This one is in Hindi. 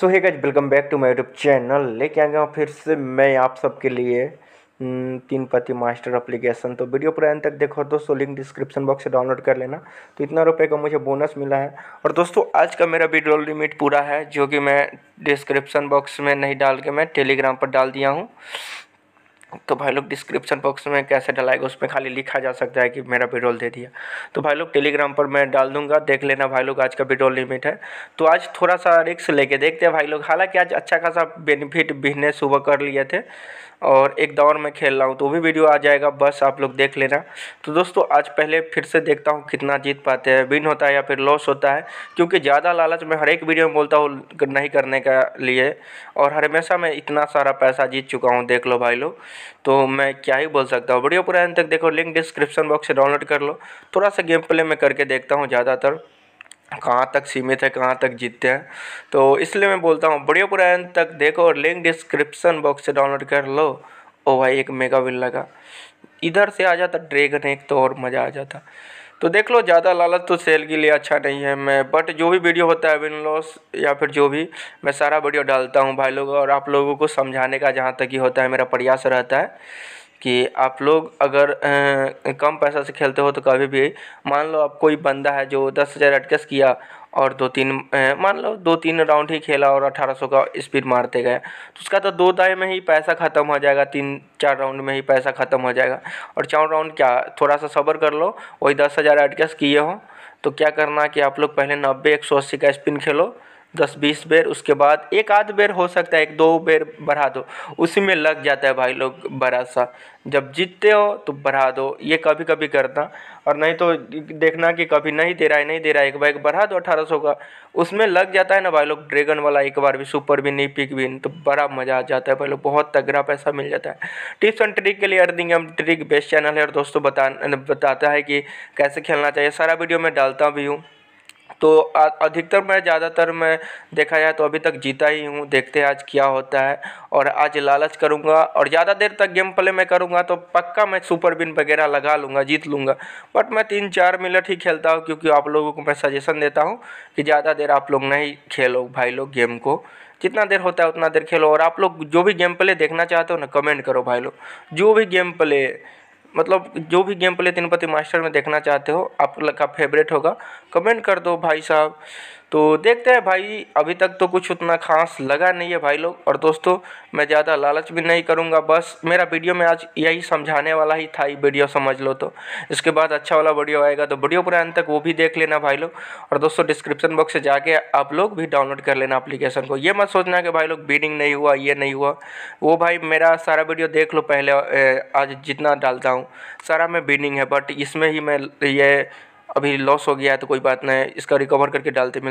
so hey guys welcome back to my YouTube channel लेके आ गया फिर से मैं आप सबके लिए हम्म, तीन पति मास्टर एप्लीकेशन तो वीडियो पूरा अंत तक देखो दोस्तों लिंक डिस्क्रिप्शन बॉक्स से डाउनलोड कर लेना तो इतना रुपए का मुझे बोनस मिला है और दोस्तों आज का मेरा वीडियो लिमिट पूरा है जो कि मैं डिस्क्रिप्शन बॉक्स में नहीं डाल के मैं टेलीग्राम पर डाल दिया हूँ तो भाई लोग डिस्क्रिप्शन बॉक्स में कैसे डलाएगा उसमें खाली लिखा जा सकता है कि मेरा विड्रोल दे दिया तो भाई लोग टेलीग्राम पर मैं डाल दूंगा देख लेना भाई लोग आज का विड्रोल लिमिट है तो आज थोड़ा सा रिक्स लेके देखते हैं भाई लोग हालांकि आज अच्छा खासा बेनिफिट बिजनेस सुबह कर लिए थे और एक दौर में खेल रहा हूँ तो भी वीडियो आ जाएगा बस आप लोग देख लेना तो दोस्तों आज पहले फिर से देखता हूँ कितना जीत पाते हैं विन होता है या फिर लॉस होता है क्योंकि ज़्यादा लालच मैं हर एक वीडियो में बोलता हूँ नहीं करने के लिए और हर हमेशा मैं इतना सारा पैसा जीत चुका हूँ देख लो भाई लोग तो मैं क्या ही बोल सकता हूँ वीडियो पूरा अंत तक देखो लिंक डिस्क्रिप्शन बॉक्स से डाउनलोड कर लो थोड़ा सा गेम प्ले मैं करके देखता हूँ ज़्यादातर कहाँ तक सीमित है कहाँ तक जीतते हैं तो इसलिए मैं बोलता हूँ वीडियो पूरा अंत तक देखो और लिंक डिस्क्रिप्शन बॉक्स से डाउनलोड कर लो ओ भाई एक मेगा विल लगा इधर से आ जाता ड्रैगन एक तो और मज़ा आ जाता तो देख लो ज़्यादा लालच तो सेल के लिए अच्छा नहीं है मैं बट जो भी वीडियो होता है विन लॉस या फिर जो भी मैं सारा वीडियो डालता हूँ भाई लोग और आप लोगों को समझाने का जहाँ तक ही होता है मेरा प्रयास रहता है कि आप लोग अगर कम पैसा से खेलते हो तो कभी भी मान लो आप कोई बंदा है जो दस हज़ार एडजस्ट किया और दो तीन मान लो दो तीन राउंड ही खेला और अठारह सौ का स्पीड मारते गए तो उसका तो दो दाए में ही पैसा ख़त्म हो जाएगा तीन चार राउंड में ही पैसा ख़त्म हो जाएगा और चार राउंड क्या थोड़ा सा सब्र कर लो वही दस हज़ार एडजस्ट किए हो तो क्या करना कि आप लोग पहले नब्बे एक सौ अस्सी का स्पिन खेलो दस बीस बेर उसके बाद एक आध बेर हो सकता है एक दो बेर बढ़ा दो उसी में लग जाता है भाई लोग बड़ा सा जब जीतते हो तो बढ़ा दो ये कभी कभी करना और नहीं तो देखना कि कभी नहीं दे रहा है नहीं दे रहा है एक बार एक बढ़ा दो अठारह सौ का उसमें लग जाता है ना भाई लोग ड्रैगन वाला एक बार भी सुपर भी नहीं पिक भी तो बड़ा मज़ा आ जाता है भाई लोग बहुत तगड़ा पैसा मिल जाता है टिप्स एंड ट्रिक के लिए earning M trick best channel है और दोस्तों बता बताता है कि कैसे खेलना चाहिए सारा वीडियो मैं डालता भी हूँ तो अधिकतर मैं ज़्यादातर मैं देखा जाए तो अभी तक जीता ही हूँ देखते हैं आज क्या होता है और आज लालच करूँगा और ज़्यादा देर तक गेम प्ले मैं करूँगा तो पक्का मैं सुपर बिन वगैरह लगा लूँगा जीत लूँगा बट मैं तीन चार मिनट ही खेलता हूँ क्योंकि आप लोगों को मैं सजेशन देता हूँ कि ज़्यादा देर आप लोग नहीं खेलो भाई लोग गेम को जितना देर होता है उतना देर खेलो और आप लोग जो भी गेम प्ले देखना चाहते हो ना कमेंट करो भाई लोग जो भी गेम प्ले मतलब जो भी गेम प्ले तीन मास्टर में देखना चाहते हो आप लोग का फेवरेट होगा कमेंट कर दो भाई साहब तो देखते हैं भाई अभी तक तो कुछ उतना खास लगा नहीं है भाई लोग और दोस्तों मैं ज़्यादा लालच भी नहीं करूँगा बस मेरा वीडियो में आज यही समझाने वाला ही था ये वीडियो समझ लो तो इसके बाद अच्छा वाला वीडियो आएगा तो वीडियो पूरा अंत तक वो भी देख लेना भाई लोग और दोस्तों डिस्क्रिप्शन बॉक्स से जाके आप लोग भी डाउनलोड कर लेना अप्लीकेशन को ये मत सोचना कि भाई लोग बीडिंग नहीं हुआ ये नहीं हुआ वो भाई मेरा सारा वीडियो देख लो पहले आज जितना डालता हूँ सारा में बीडिंग है बट इसमें ही मैं ये अभी लॉस हो गया है तो कोई बात नहीं इसका रिकवर करके डालते मिल